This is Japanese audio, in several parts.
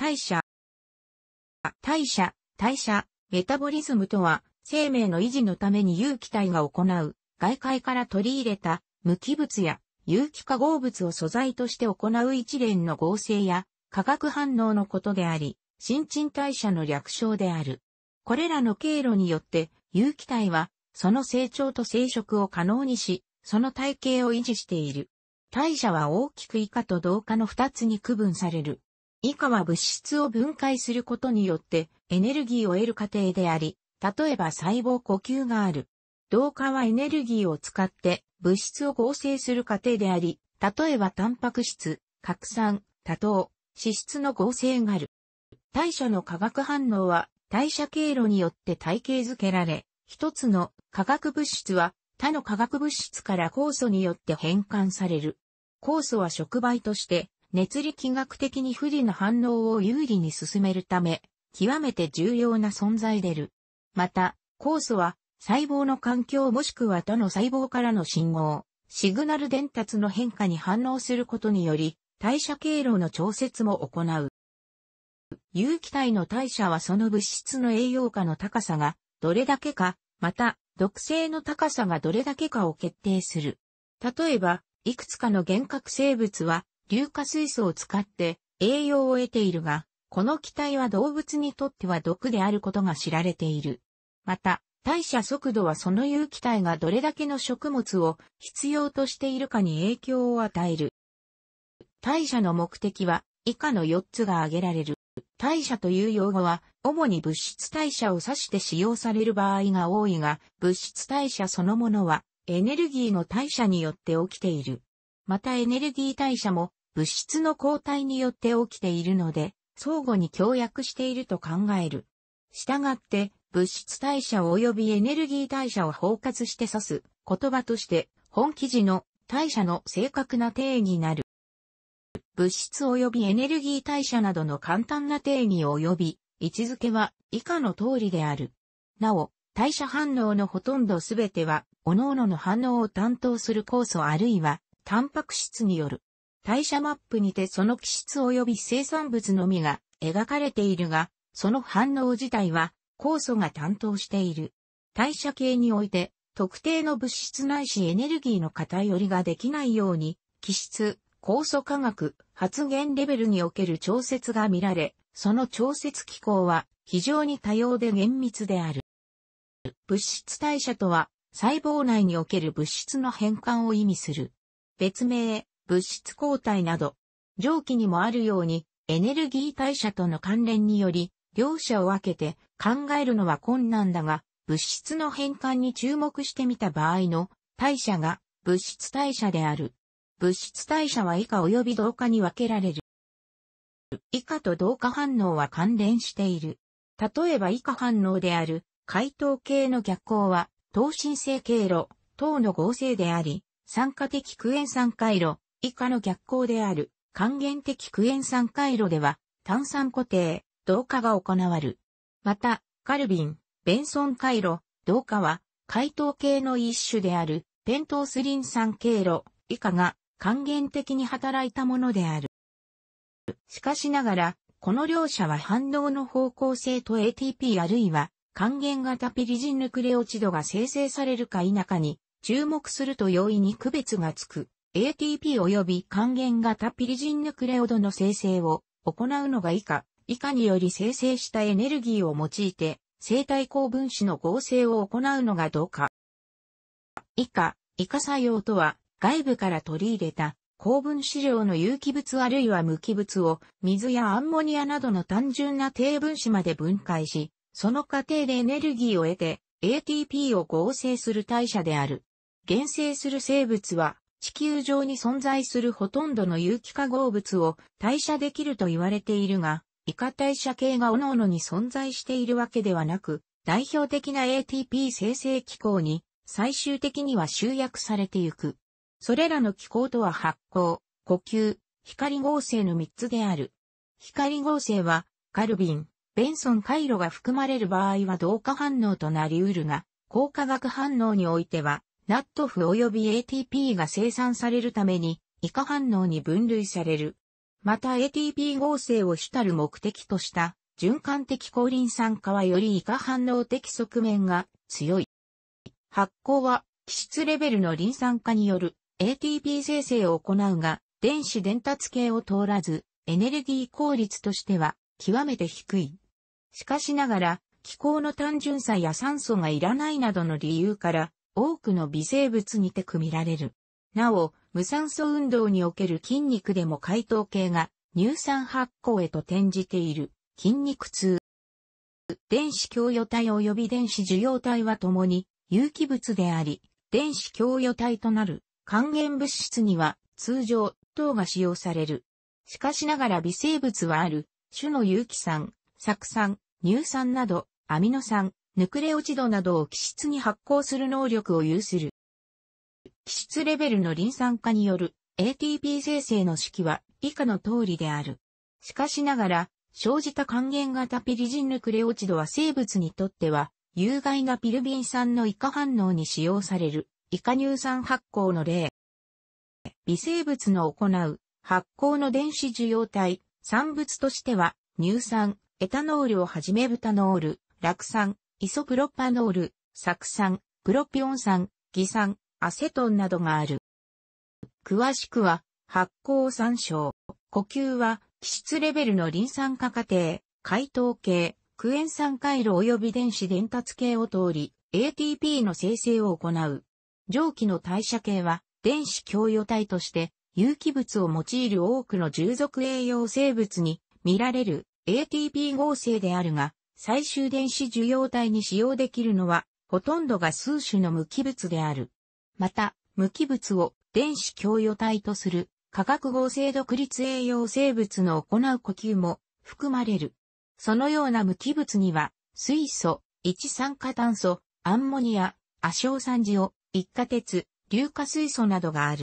代謝。代謝、代謝、メタボリズムとは、生命の維持のために有機体が行う、外界から取り入れた、無機物や有機化合物を素材として行う一連の合成や、化学反応のことであり、新陳代謝の略称である。これらの経路によって、有機体は、その成長と生殖を可能にし、その体系を維持している。代謝は大きく以下と同化の二つに区分される。以下は物質を分解することによってエネルギーを得る過程であり、例えば細胞呼吸がある。同化はエネルギーを使って物質を合成する過程であり、例えばタンパク質、核酸、多糖、脂質の合成がある。代謝の化学反応は代謝経路によって体系づけられ、一つの化学物質は他の化学物質から酵素によって変換される。酵素は触媒として熱力学的に不利な反応を有利に進めるため、極めて重要な存在でる。また、酵素は、細胞の環境もしくは他の細胞からの信号、シグナル伝達の変化に反応することにより、代謝経路の調節も行う。有機体の代謝はその物質の栄養価の高さがどれだけか、また毒性の高さがどれだけかを決定する。例えば、いくつかの幻覚生物は硫化水素を使って栄養を得ているが、この気体は動物にとっては毒であることが知られている。また、代謝速度はその有機体がどれだけの食物を必要としているかに影響を与える。代謝の目的は以下の4つが挙げられる。代謝という用語は、主に物質代謝を指して使用される場合が多いが、物質代謝そのものは、エネルギーの代謝によって起きている。またエネルギー代謝も、物質の抗体によって起きているので、相互に協約していると考える。したがって、物質代謝及びエネルギー代謝を包括して指す言葉として、本記事の代謝の正確な定義になる。物質及びエネルギー代謝などの簡単な定義及び位置づけは以下の通りである。なお、代謝反応のほとんどすべては、各々の反応を担当する酵素あるいは、タンパク質による代謝マップにてその気質及び生産物のみが描かれているが、その反応自体は酵素が担当している。代謝系において、特定の物質ないしエネルギーの偏りができないように、気質、酵素化学、発現レベルにおける調節が見られ、その調節機構は非常に多様で厳密である。物質代謝とは、細胞内における物質の変換を意味する。別名、物質交代など、上記にもあるように、エネルギー代謝との関連により、両者を分けて考えるのは困難だが、物質の変換に注目してみた場合の代謝が物質代謝である。物質代謝は以下及び同化に分けられる。以下と同化反応は関連している。例えば以下反応である解凍系の逆行は、等身性経路、等の合成であり、酸化的クエン酸回路、以下の逆行である還元的クエン酸回路では炭酸固定、同化が行わる。また、カルビン、ベンソン回路、同化は解凍系の一種であるペントースリン酸経路以下が還元的に働いたものである。しかしながら、この両者は反応の方向性と ATP あるいは還元型ピリジンヌクレオチドが生成されるか否かに注目すると容易に区別がつく。ATP 及び還元型ピリジンヌクレオドの生成を行うのが以下、以下により生成したエネルギーを用いて、生体高分子の合成を行うのがどうか。以下、以下作用とは、外部から取り入れた、高分子量の有機物あるいは無機物を、水やアンモニアなどの単純な低分子まで分解し、その過程でエネルギーを得て、ATP を合成する代謝である。減生する生物は、地球上に存在するほとんどの有機化合物を代謝できると言われているが、イカ代謝系が各々に存在しているわけではなく、代表的な ATP 生成機構に最終的には集約されていく。それらの機構とは発光、呼吸、光合成の3つである。光合成は、カルビン、ベンソン回路が含まれる場合は同化反応となり得るが、光化学反応においては、ナットフ及び ATP が生産されるために、異化反応に分類される。また ATP 合成を主たる目的とした、循環的抗リン酸化はより異化反応的側面が強い。発酵は、基質レベルのリン酸化による ATP 生成を行うが、電子伝達系を通らず、エネルギー効率としては極めて低い。しかしながら、気候の単純さや酸素がいらないなどの理由から、多くの微生物にて組みられる。なお、無酸素運動における筋肉でも解糖系が乳酸発酵へと転じている筋肉痛。電子供与体及び電子受容体は共に有機物であり、電子供与体となる還元物質には通常糖が使用される。しかしながら微生物はある種の有機酸、酢酸、乳酸などアミノ酸、ヌクレオチドなどを基質に発光する能力を有する。基質レベルのリン酸化による ATP 生成の式は以下の通りである。しかしながら、生じた還元型ピリジンヌクレオチドは生物にとっては、有害なピルビン酸のイカ反応に使用される、イカ乳酸発酵の例。微生物の行う発酵の電子受容体、産物としては、乳酸、エタノールをはじめブタノール、酪酸、イソプロパノール、酢酸、プロピオン酸、偽酸、アセトンなどがある。詳しくは、発酵参照。呼吸は、気質レベルのリン酸化過程、解凍系、クエン酸回路及び電子伝達系を通り、ATP の生成を行う。蒸気の代謝系は、電子供与体として、有機物を用いる多くの従属栄養生物に見られる ATP 合成であるが、最終電子受容体に使用できるのは、ほとんどが数種の無機物である。また、無機物を電子共与体とする化学合成独立栄養生物の行う呼吸も含まれる。そのような無機物には、水素、一酸化炭素、アンモニア、亜硝酸塩、一化鉄、硫化水素などがある。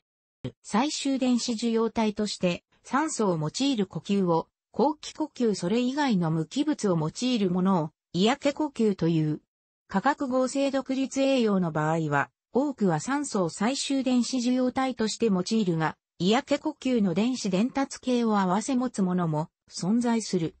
最終電子受容体として酸素を用いる呼吸を後期呼吸それ以外の無機物を用いるものを、嫌気呼吸という。化学合成独立栄養の場合は、多くは酸素を最終電子受容体として用いるが、嫌気呼吸の電子伝達系を合わせ持つものも存在する。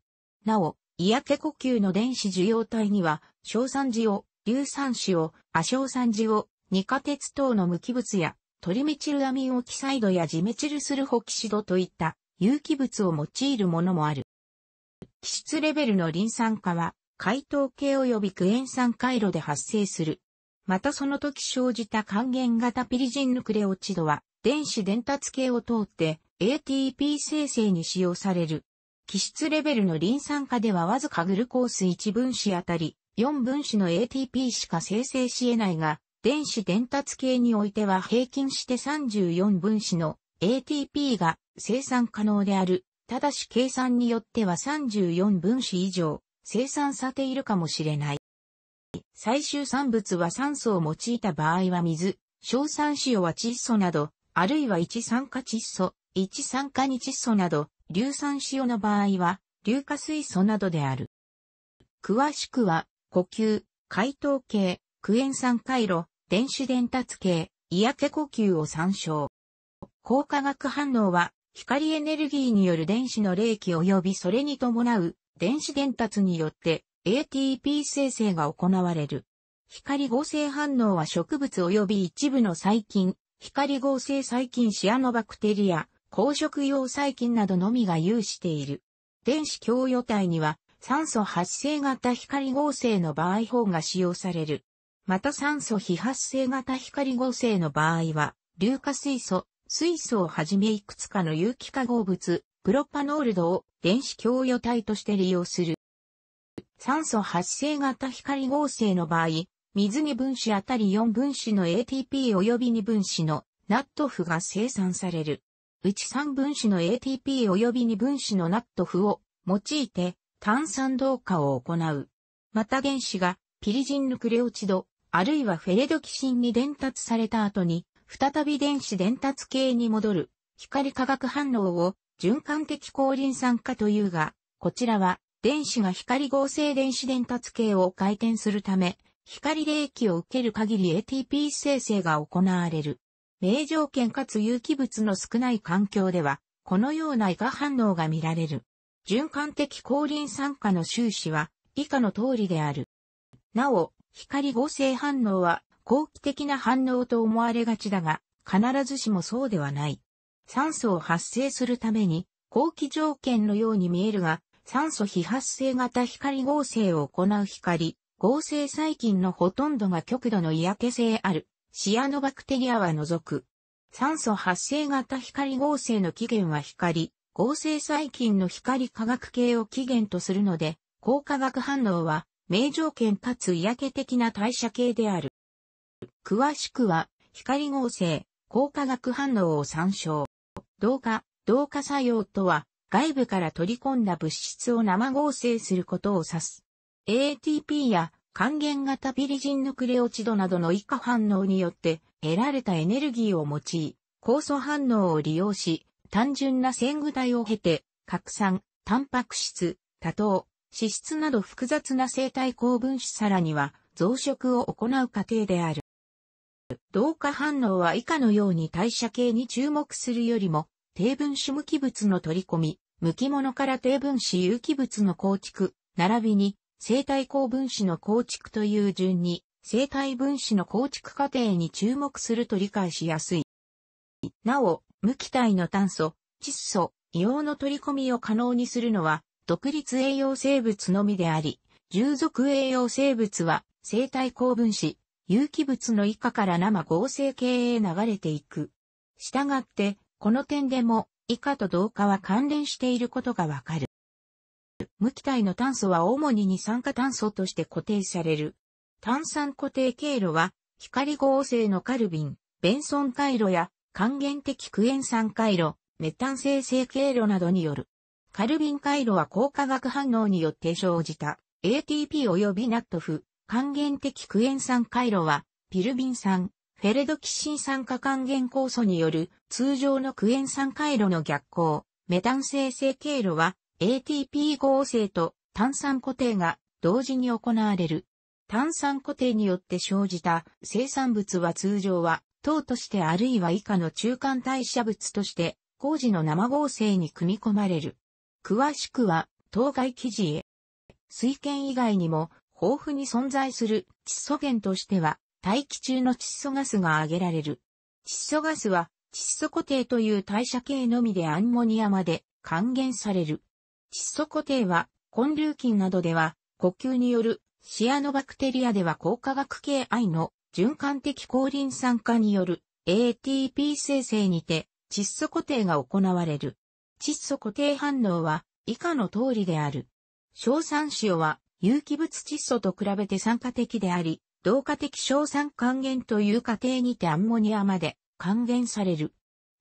なお、嫌気呼吸の電子受容体には、硝酸塩、硫酸塩、亜硝酸塩、二化鉄等の無機物や、トリメチルアミンオキサイドやジメチルスルホキシドといった有機物を用いるものもある。気質レベルのリン酸化は、解糖系及びクエン酸回路で発生する。またその時生じた還元型ピリジンヌクレオチドは、電子伝達系を通って ATP 生成に使用される。気質レベルのリン酸化ではわずかグルコース1分子あたり、4分子の ATP しか生成し得ないが、電子伝達系においては平均して34分子の ATP が生産可能である。ただし計算によっては34分子以上生産されているかもしれない。最終産物は酸素を用いた場合は水、硝酸塩は窒素など、あるいは一酸化窒素、一酸化二窒素など、硫酸塩の場合は、硫化水素などである。詳しくは、呼吸、解凍系、クエン酸回路、電子伝達系、嫌気呼吸を参照。光化学反応は、光エネルギーによる電子の冷気及びそれに伴う電子伝達によって ATP 生成が行われる。光合成反応は植物及び一部の細菌、光合成細菌シアノバクテリア、公食用細菌などのみが有している。電子共与体には酸素発生型光合成の場合法が使用される。また酸素非発生型光合成の場合は、硫化水素、水素をはじめいくつかの有機化合物、プロパノールドを電子供与体として利用する。酸素発生型光合成の場合、水2分子あたり4分子の ATP 及び2分子のナットフが生産される。うち3分子の ATP 及び2分子のナットフを用いて炭酸同化を行う。また原子がピリジンヌクレオチド、あるいはフェレドキシンに伝達された後に再び電子伝達系に戻る、光化学反応を循環的光臨酸化というが、こちらは電子が光合成電子伝達系を回転するため、光冷気を受ける限り ATP 生成が行われる。名条件かつ有機物の少ない環境では、このような異化反応が見られる。循環的光臨酸化の収支は以下の通りである。なお、光合成反応は好奇的な反応と思われがちだが、必ずしもそうではない。酸素を発生するために、後期条件のように見えるが、酸素非発生型光合成を行う光、合成細菌のほとんどが極度の嫌気性ある、シアノバクテリアは除く。酸素発生型光合成の起源は光、合成細菌の光化学系を起源とするので、高化学反応は、名条件かつ嫌気的な代謝系である。詳しくは、光合成、効化学反応を参照。同化、同化作用とは、外部から取り込んだ物質を生合成することを指す。ATP や還元型ピリジンヌクレオチドなどの以下反応によって得られたエネルギーを用い、酵素反応を利用し、単純な線具体を経て、核酸、タンパク質、多糖、脂質など複雑な生体高分子さらには増殖を行う過程である。同化反応は以下のように代謝系に注目するよりも、低分子無機物の取り込み、無機物から低分子有機物の構築、並びに生体高分子の構築という順に、生体分子の構築過程に注目すると理解しやすい。なお、無機体の炭素、窒素、硫黄の取り込みを可能にするのは、独立栄養生物のみであり、従属栄養生物は生体高分子、有機物の以下から生合成系へ流れていく。したがって、この点でも、以下と同化は関連していることがわかる。無機体の炭素は主に二酸化炭素として固定される。炭酸固定経路は、光合成のカルビン、ベンソン回路や還元的クエン酸回路、メタン生成経路などによる。カルビン回路は効化学反応によって生じた ATP 及びナットフ還元的クエン酸回路は、ピルビン酸、フェレドキシン酸化還元酵素による通常のクエン酸回路の逆行、メタン生成経路は ATP 合成と炭酸固定が同時に行われる。炭酸固定によって生じた生産物は通常は糖としてあるいは以下の中間代謝物として工事の生合成に組み込まれる。詳しくは当該記事へ。水圏以外にも豊富に存在する窒素源としては、大気中の窒素ガスが挙げられる。窒素ガスは、窒素固定という代謝系のみでアンモニアまで還元される。窒素固定は、根粒菌などでは、呼吸によるシアノバクテリアでは高化学系 I の循環的抗リン酸化による ATP 生成にて窒素固定が行われる。窒素固定反応は以下の通りである。硝酸塩は有機物窒素と比べて酸化的であり、同化的硝酸還元という過程にてアンモニアまで還元される。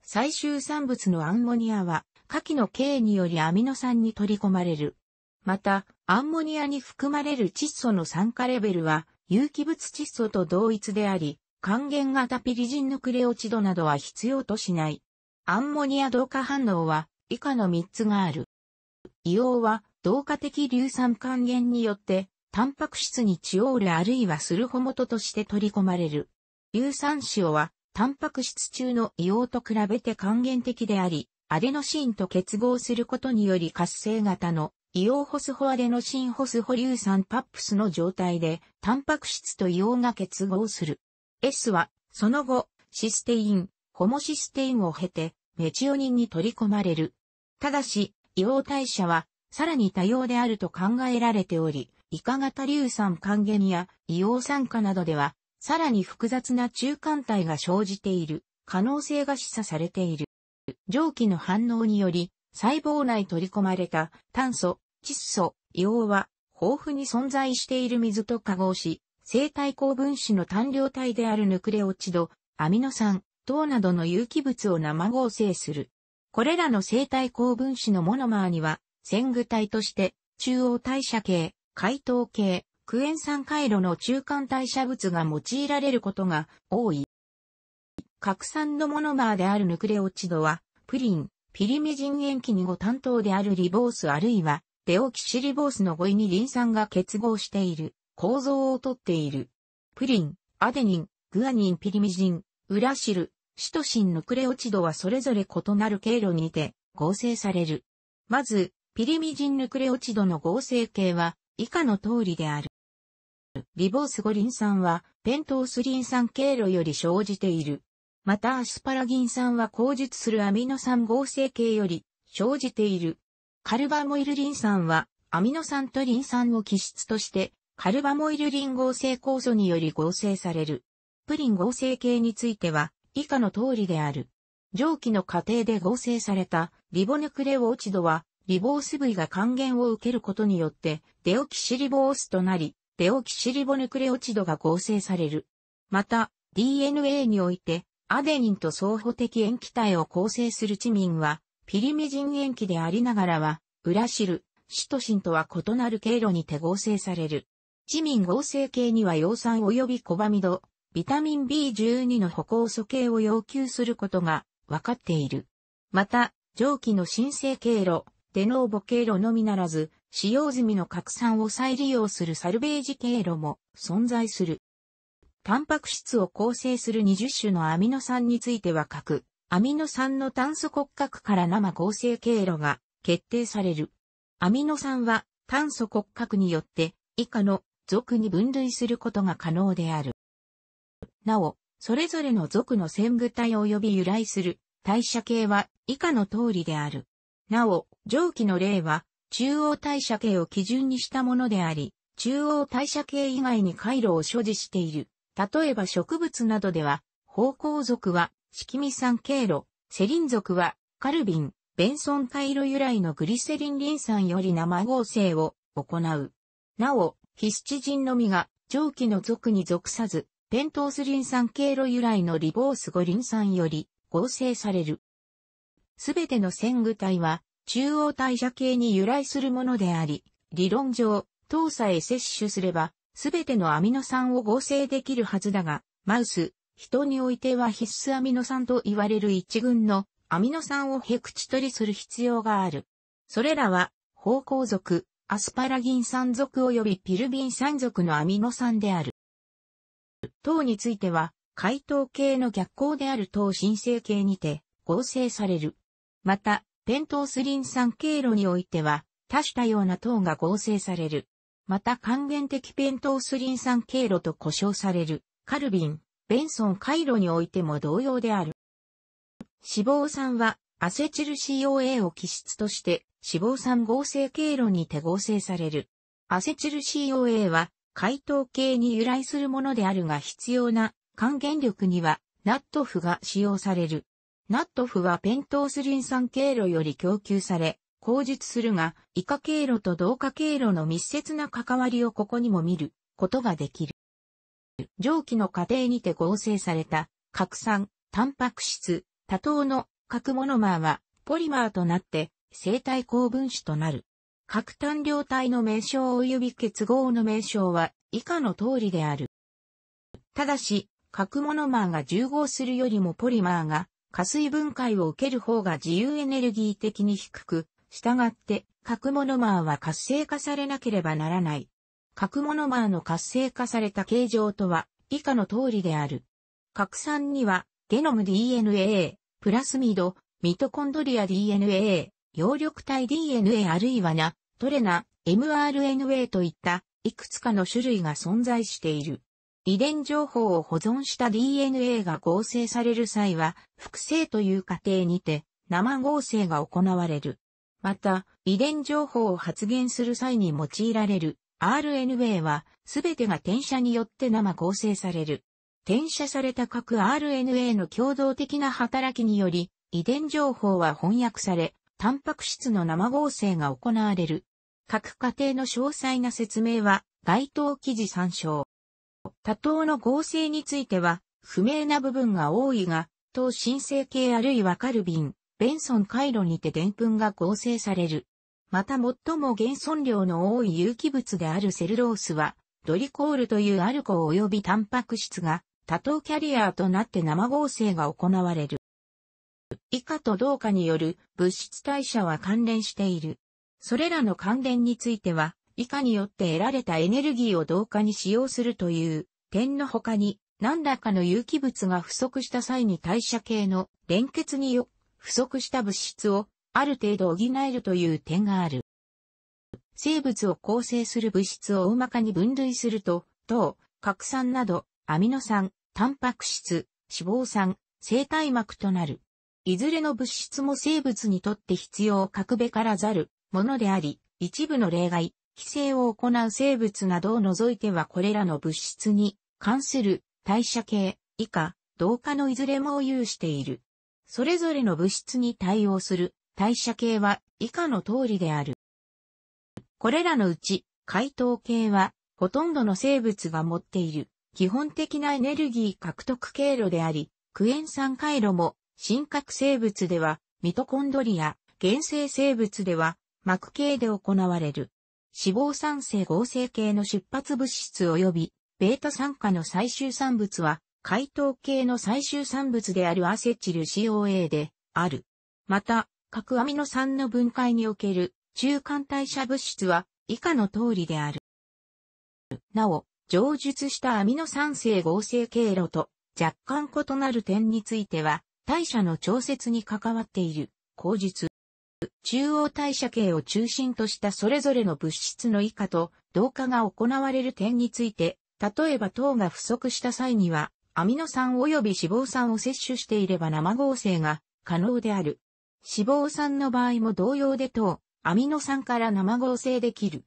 最終産物のアンモニアは、下記の経によりアミノ酸に取り込まれる。また、アンモニアに含まれる窒素の酸化レベルは、有機物窒素と同一であり、還元型ピリジンヌクレオチドなどは必要としない。アンモニア同化反応は、以下の3つがある。硫黄は、同化的硫酸還元によって、タンパク質にチオールあるいはスルホ元として取り込まれる。硫酸塩は、タンパク質中の硫黄と比べて還元的であり、アデノシンと結合することにより活性型の硫黄ホスホアデノシンホスホ硫酸パップスの状態で、タンパク質と硫黄が結合する。S は、その後、システイン、ホモシステインを経て、メチオニンに取り込まれる。ただし、硫黄代謝は、さらに多様であると考えられており、イカ型硫酸還元や硫黄酸化などでは、さらに複雑な中間体が生じている可能性が示唆されている。蒸気の反応により、細胞内取り込まれた炭素、窒素、硫黄は豊富に存在している水と化合し、生体高分子の単量体であるヌクレオチド、アミノ酸、糖などの有機物を生合成する。これらの生体高分子のモノマーには、戦具体として、中央代謝系、解凍系、クエン酸回路の中間代謝物が用いられることが多い。核酸のモノマーであるヌクレオチドは、プリン、ピリメジン塩基にご担当であるリボースあるいは、デオキシリボースの5位にリン酸が結合している構造をとっている。プリン、アデニン、グアニン、ピリミジン、ウラシル、シトシン、ヌクレオチドはそれぞれ異なる経路にて合成される。まず、ピリミジンヌクレオチドの合成形は以下の通りである。リボースゴリン酸はペントースリン酸経路より生じている。またアスパラギン酸は口述するアミノ酸合成形より生じている。カルバモイルリン酸はアミノ酸とリン酸を基質としてカルバモイルリン合成酵素により合成される。プリン合成形については以下の通りである。蒸気の過程で合成されたリボヌクレオチドはリボース部位が還元を受けることによって、デオキシリボースとなり、デオキシリボヌクレオチドが合成される。また、DNA において、アデニンと相補的塩基体を構成するチミンは、ピリメジン塩基でありながらは、ウラシル、シトシンとは異なる経路に手合成される。チミン合成系には葉酸及びコバミド、ビタミン B12 の歩行素系を要求することが分かっている。また、蒸気の新生経路、デノーボ経路のみならず、使用済みの拡散を再利用するサルベージ経路も存在する。タンパク質を構成する20種のアミノ酸については核、アミノ酸の炭素骨格から生合成経路が決定される。アミノ酸は炭素骨格によって以下の属に分類することが可能である。なお、それぞれの属の線具体及び由来する代謝系は以下の通りである。なお、上記の例は、中央代謝系を基準にしたものであり、中央代謝系以外に回路を所持している。例えば植物などでは、方向属は、色味酸経路、セリン属は、カルビン、ベンソン回路由来のグリセリンリン酸より生合成を行う。なお、ヒスチジンのみが上記の属に属さず、ペントースリン酸経路由来のリボースゴリン酸より合成される。すべての線具体は、中央代謝系に由来するものであり、理論上、糖さえ摂取すれば、すべてのアミノ酸を合成できるはずだが、マウス、人においては必須アミノ酸と言われる一群のアミノ酸をヘクチ取りする必要がある。それらは、芳香族、アスパラギン酸族及びピルビン酸族のアミノ酸である。糖については、解糖系の逆光である糖新生系にて合成される。また、ペントースリン酸経路においては、多種多様な糖が合成される。また還元的ペントースリン酸経路と呼称される、カルビン、ベンソン回路においても同様である。脂肪酸は、アセチル COA を基質として、脂肪酸合成経路に手合成される。アセチル COA は、解凍系に由来するものであるが必要な還元力には、ナットフが使用される。ナットフはペントースリン酸経路より供給され、口述するが、イカ経路と同化経路の密接な関わりをここにも見ることができる。上記の過程にて合成された、核酸、タンパク質、多糖の核モノマーは、ポリマーとなって、生体高分子となる。核単量体の名称及び結合の名称は、以下の通りである。ただし、核モノマーが重合するよりもポリマーが加水分解を受ける方が自由エネルギー的に低く、従って、核モノマーは活性化されなければならない。核モノマーの活性化された形状とは、以下の通りである。核酸には、ゲノム DNA、プラスミド、ミトコンドリア DNA、葉緑体 DNA あるいはな、トレナ、mRNA といった、いくつかの種類が存在している。遺伝情報を保存した DNA が合成される際は、複製という過程にて生合成が行われる。また、遺伝情報を発現する際に用いられる RNA は、すべてが転写によって生合成される。転写された各 RNA の共同的な働きにより、遺伝情報は翻訳され、タンパク質の生合成が行われる。各過程の詳細な説明は、該当記事参照。多頭の合成については、不明な部分が多いが、等新生系あるいはカルビン、ベンソン回路にてプンが合成される。また最も減損量の多い有機物であるセルロースは、ドリコールというアルコー及びタンパク質が多糖キャリアとなって生合成が行われる。以下と同化による物質代謝は関連している。それらの関連については、以下によって得られたエネルギーを同化に使用するという点の他に何らかの有機物が不足した際に代謝系の連結によ不足した物質をある程度補えるという点がある。生物を構成する物質を大まかに分類すると、糖、核酸など、アミノ酸、タンパク質、脂肪酸、生体膜となる。いずれの物質も生物にとって必要を欠べからざるものであり、一部の例外、規制を行う生物などを除いてはこれらの物質に関する代謝系以下、同化のいずれもを有している。それぞれの物質に対応する代謝系は以下の通りである。これらのうち、解糖系はほとんどの生物が持っている基本的なエネルギー獲得経路であり、クエン酸回路も真核生物ではミトコンドリア、原生生物では膜系で行われる。脂肪酸性合成系の出発物質及び、ベータ酸化の最終産物は、解糖系の最終産物であるアセチル COA である。また、核アミノ酸の分解における中間代謝物質は以下の通りである。なお、上述したアミノ酸性合成経路と若干異なる点については、代謝の調節に関わっている、口述。中央代謝系を中心としたそれぞれの物質の以下と同化が行われる点について、例えば糖が不足した際には、アミノ酸及び脂肪酸を摂取していれば生合成が可能である。脂肪酸の場合も同様で糖、アミノ酸から生合成できる。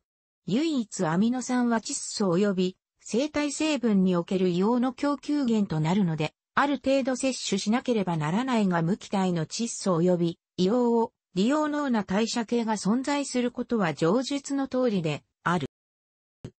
唯一アミノ酸は窒素及び生体成分における硫黄の供給源となるので、ある程度摂取しなければならないが無機体の窒素及び硫黄を利用うな代謝系が存在することは上述の通りである。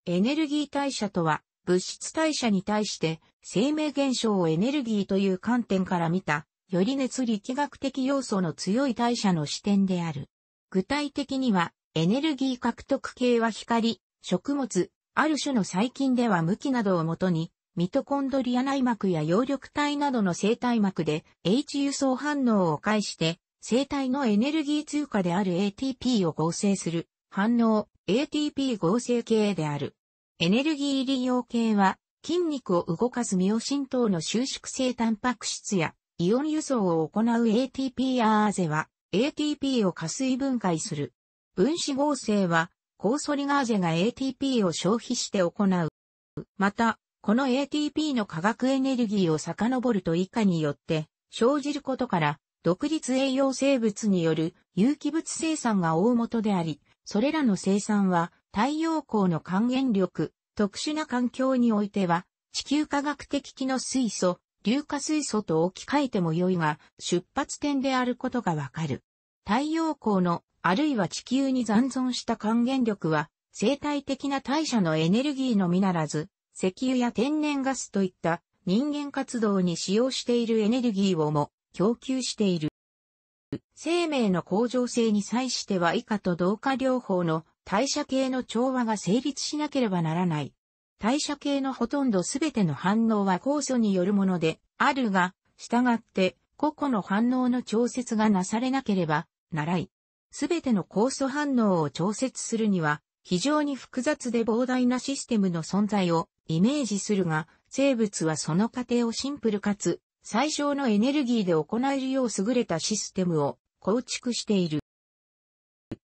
エネルギー代謝とは、物質代謝に対して生命現象をエネルギーという観点から見た、より熱力学的要素の強い代謝の視点である。具体的には、エネルギー獲得系は光、食物、ある種の細菌では向きなどをもとに、ミトコンドリア内膜や葉緑体などの生体膜で H 輸送反応を介して生体のエネルギー通貨である ATP を合成する反応 ATP 合成系である。エネルギー利用系は筋肉を動かすミオシン等の収縮性タンパク質やイオン輸送を行う ATP アーゼは ATP を加水分解する。分子合成はコーソリガーゼが ATP を消費して行う。また、この ATP の化学エネルギーを遡ると以下によって生じることから独立栄養生物による有機物生産が大元であり、それらの生産は太陽光の還元力、特殊な環境においては、地球科学的機の水素、硫化水素と置き換えても良いが、出発点であることがわかる。太陽光の、あるいは地球に残存した還元力は、生態的な代謝のエネルギーのみならず、石油や天然ガスといった人間活動に使用しているエネルギーをも供給している。生命の向上性に際しては以下と同化療法の代謝系の調和が成立しなければならない。代謝系のほとんどすべての反応は酵素によるものであるが、従って個々の反応の調節がなされなければならない。すべての酵素反応を調節するには、非常に複雑で膨大なシステムの存在をイメージするが、生物はその過程をシンプルかつ最小のエネルギーで行えるよう優れたシステムを構築している。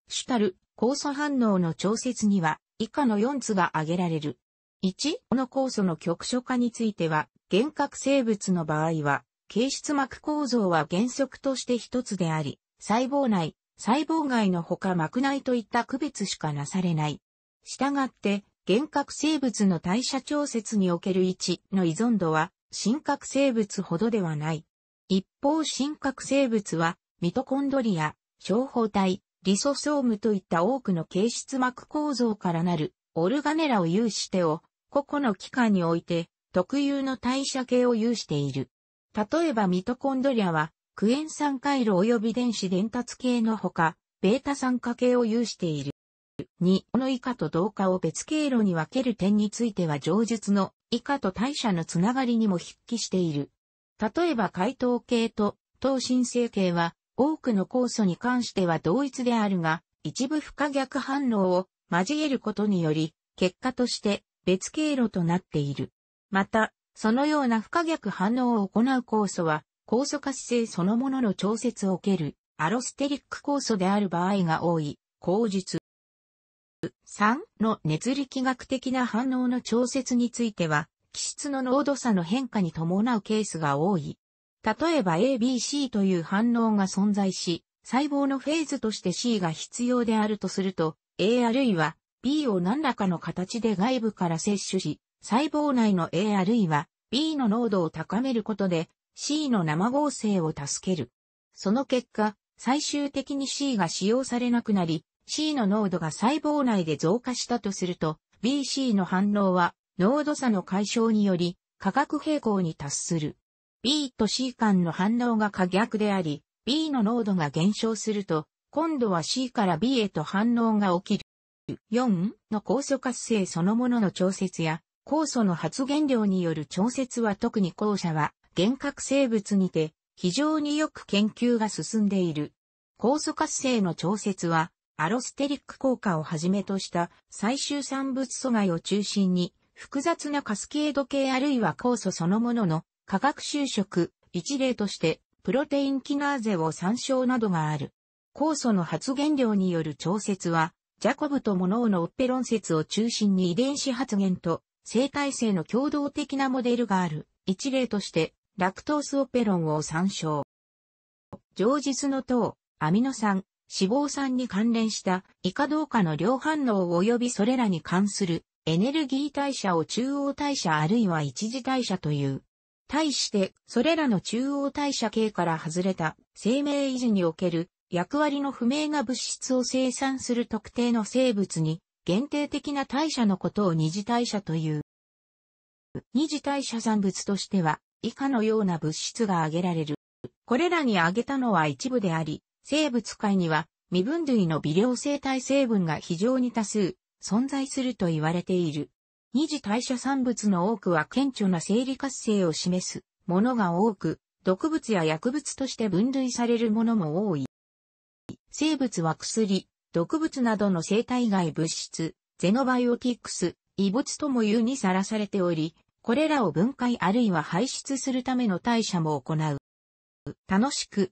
主たる酵素反応の調節には以下の4つが挙げられる。1、この酵素の局所化については、原核生物の場合は、形質膜構造は原則として一つであり、細胞内、細胞外のほか膜内といった区別しかなされない。したがって、原核生物の代謝調節における1の依存度は、真核生物ほどではない。一方真核生物は、ミトコンドリア、小胞体、リソソームといった多くの形質膜構造からなるオルガネラを有してを、個々の器官において特有の代謝系を有している。例えばミトコンドリアは、クエン酸回路及び電子伝達系のほか、ベータ酸化系を有している。2、この以下と同化を別経路に分ける点については上述の以下と代謝のつながりにも筆記している。例えば解答系と等身生系は多くの酵素に関しては同一であるが、一部不可逆反応を交えることにより、結果として別経路となっている。また、そのような不可逆反応を行う酵素は、酵素活性そのものの調節を受ける、アロステリック酵素である場合が多い、口述。3の熱力学的な反応の調節については、気質の濃度差の変化に伴うケースが多い。例えば ABC という反応が存在し、細胞のフェーズとして C が必要であるとすると、A あるいは B を何らかの形で外部から摂取し、細胞内の A あるいは B の濃度を高めることで C の生合成を助ける。その結果、最終的に C が使用されなくなり、C の濃度が細胞内で増加したとすると、BC の反応は濃度差の解消により化学平衡に達する。B と C 間の反応が可逆であり、B の濃度が減少すると、今度は C から B へと反応が起きる。4の酵素活性そのものの調節や、酵素の発現量による調節は特に後者は、幻覚生物にて、非常によく研究が進んでいる。酵素活性の調節は、アロステリック効果をはじめとした最終産物阻害を中心に、複雑なカスケード系あるいは酵素そのものの化学修飾、一例として、プロテインキナーゼを参照などがある。酵素の発現量による調節は、ジャコブとモノーのオッペロン説を中心に遺伝子発現と生態性の共同的なモデルがある。一例として、ラクトースオペロンを参照。上述の糖、アミノ酸、脂肪酸に関連した以下うかの両反応及びそれらに関するエネルギー代謝を中央代謝あるいは一次代謝という。対して、それらの中央代謝系から外れた生命維持における役割の不明な物質を生産する特定の生物に限定的な代謝のことを二次代謝という。二次代謝産物としては以下のような物質が挙げられる。これらに挙げたのは一部であり、生物界には未分類の微量生態成分が非常に多数存在すると言われている。二次代謝産物の多くは顕著な生理活性を示すものが多く、毒物や薬物として分類されるものも多い。生物は薬、毒物などの生体外物質、ゼノバイオティクス、異物ともいうにさらされており、これらを分解あるいは排出するための代謝も行う。楽しく、